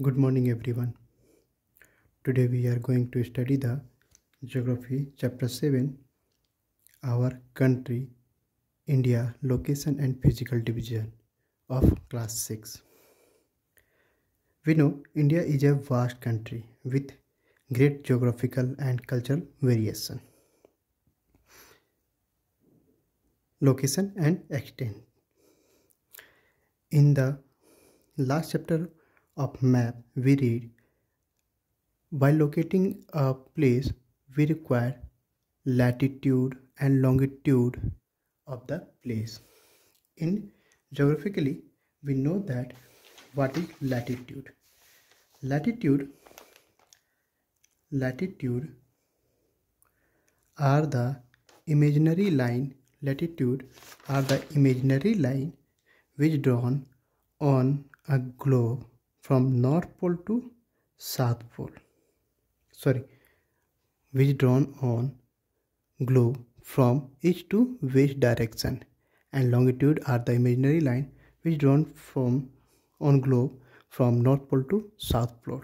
good morning everyone today we are going to study the geography chapter 7 our country india location and physical division of class 6 we know india is a vast country with great geographical and cultural variation location and extent in the last chapter of map we read while locating a place we require latitude and longitude of the place in geographically we know that what is latitude latitude latitude are the imaginary line latitude are the imaginary line which drawn on a globe from North Pole to South Pole. Sorry, drawn on globe from east to west direction and longitude are the imaginary line which drawn from on globe from north pole to south pole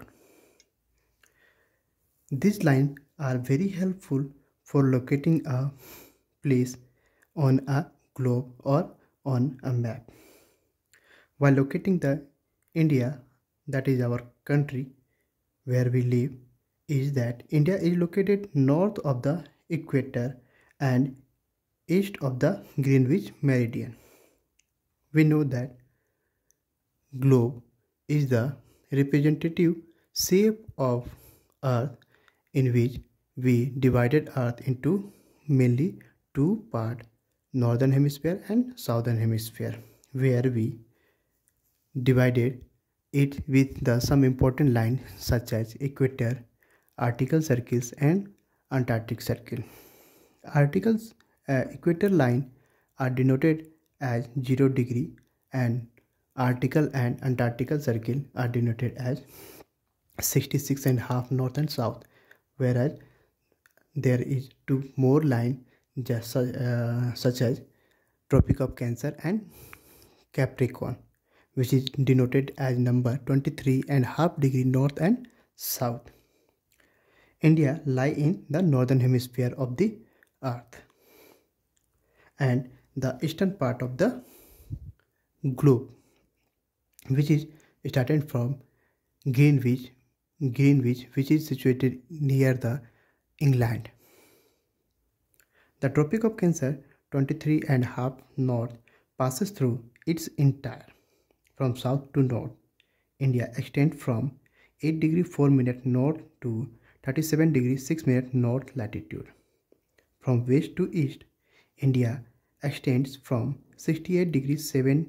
these lines are very helpful for locating a place on a globe or on a map while locating the india that is our country where we live is that India is located north of the equator and east of the Greenwich meridian. We know that globe is the representative shape of earth in which we divided earth into mainly two part northern hemisphere and southern hemisphere where we divided it with the some important lines such as equator, article circles and Antarctic circle. Articles uh, equator line are denoted as 0 degree and article and antarctical circle are denoted as 66 and half north and south whereas there is two more line just uh, such as tropic of cancer and capricorn which is denoted as number 23 and half degree north and south. India lie in the northern hemisphere of the earth and the eastern part of the globe which is starting from Greenwich, Greenwich which is situated near the England. The Tropic of Cancer 23 and half north passes through its entire from south to north. India extends from 8 degree 4 minute north to 37 degree 6 minute north latitude. From west to east, India extends from 68 degree 7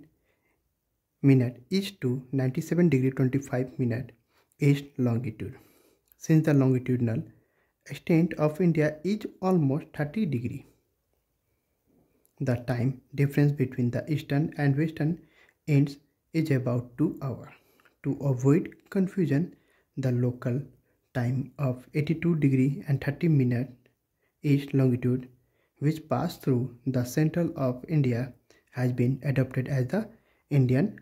minute east to 97 degree 25 minute east longitude. Since the longitudinal extent of India is almost 30 degree. The time difference between the eastern and western ends is about 2 hour. To avoid confusion, the local time of 82 degree and 30 minute east longitude which passed through the central of India has been adopted as the Indian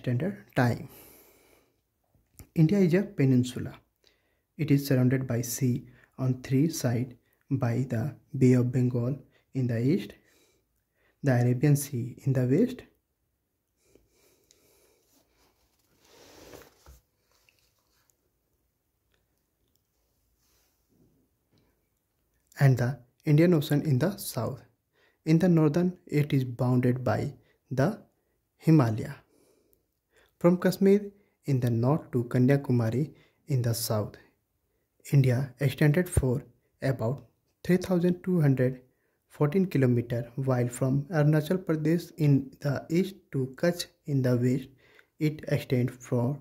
Standard Time. India is a peninsula. It is surrounded by sea on three sides by the Bay of Bengal in the east, the Arabian Sea in the west, and the Indian Ocean in the south. In the northern, it is bounded by the Himalaya. From Kashmir in the north to Kanyakumari in the south, India extended for about 3,214 km, while from Arunachal Pradesh in the east to Kutch in the west, it extended for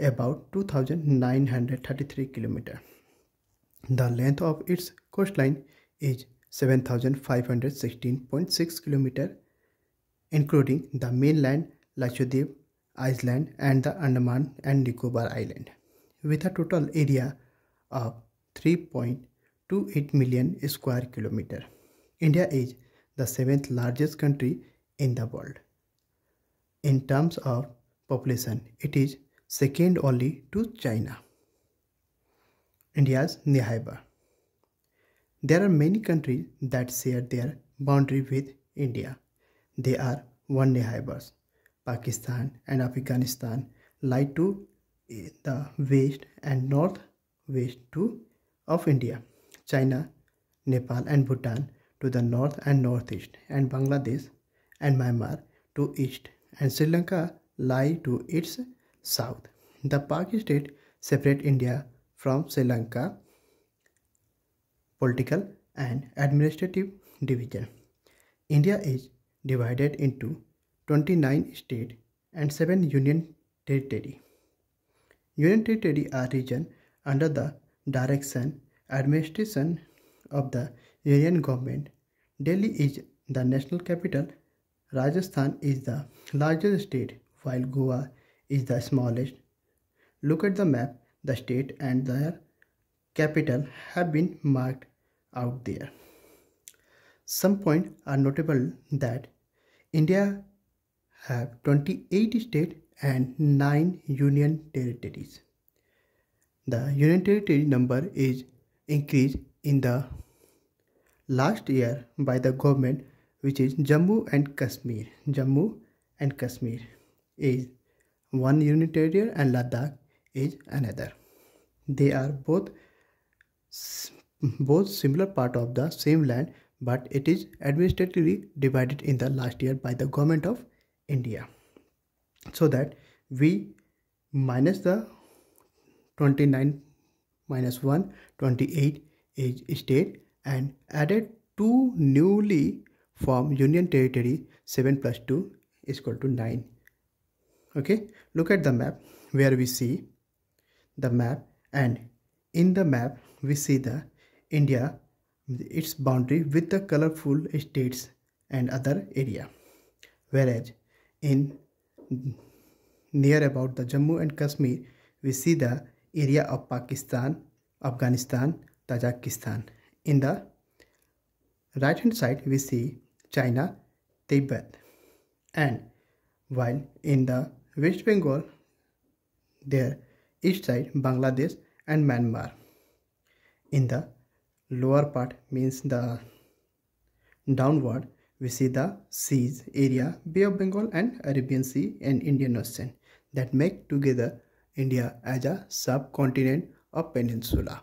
about 2,933 km. The length of its coastline is 7516.6 km including the mainland Lakshadweep Island and the Andaman and Nicobar Island with a total area of 3.28 million square kilometer. India is the seventh largest country in the world. In terms of population, it is second only to China. India's neighbor. There are many countries that share their boundary with India. They are one neighbors. Pakistan and Afghanistan lie to the west and north west to of India. China, Nepal and Bhutan to the north and northeast and Bangladesh and Myanmar to east and Sri Lanka lie to its south. The Pakistan state separate India from Sri Lanka political and administrative division. India is divided into 29 states and 7 union territory. Union territory are region under the direction administration of the union government. Delhi is the national capital. Rajasthan is the largest state while Goa is the smallest. Look at the map, the state and their capital have been marked out there. Some points are notable that India have 28 states and 9 union territories. The union territory number is increased in the last year by the government which is Jammu and Kashmir. Jammu and Kashmir is one union territory and Ladakh is another. They are both both similar part of the same land but it is administratively divided in the last year by the government of India so that we minus the 29 minus 1 28 is state and added two newly formed union territory 7 plus 2 is equal to 9 okay look at the map where we see the map and in the map, we see the India, its boundary with the colorful states and other area. Whereas in near about the Jammu and Kashmir, we see the area of Pakistan, Afghanistan, Tajikistan. In the right hand side, we see China, Tibet. And while in the West Bengal, there east side, Bangladesh and Myanmar. In the lower part means the downward we see the seas area, Bay of Bengal and Arabian Sea and Indian Ocean that make together India as a subcontinent or peninsula.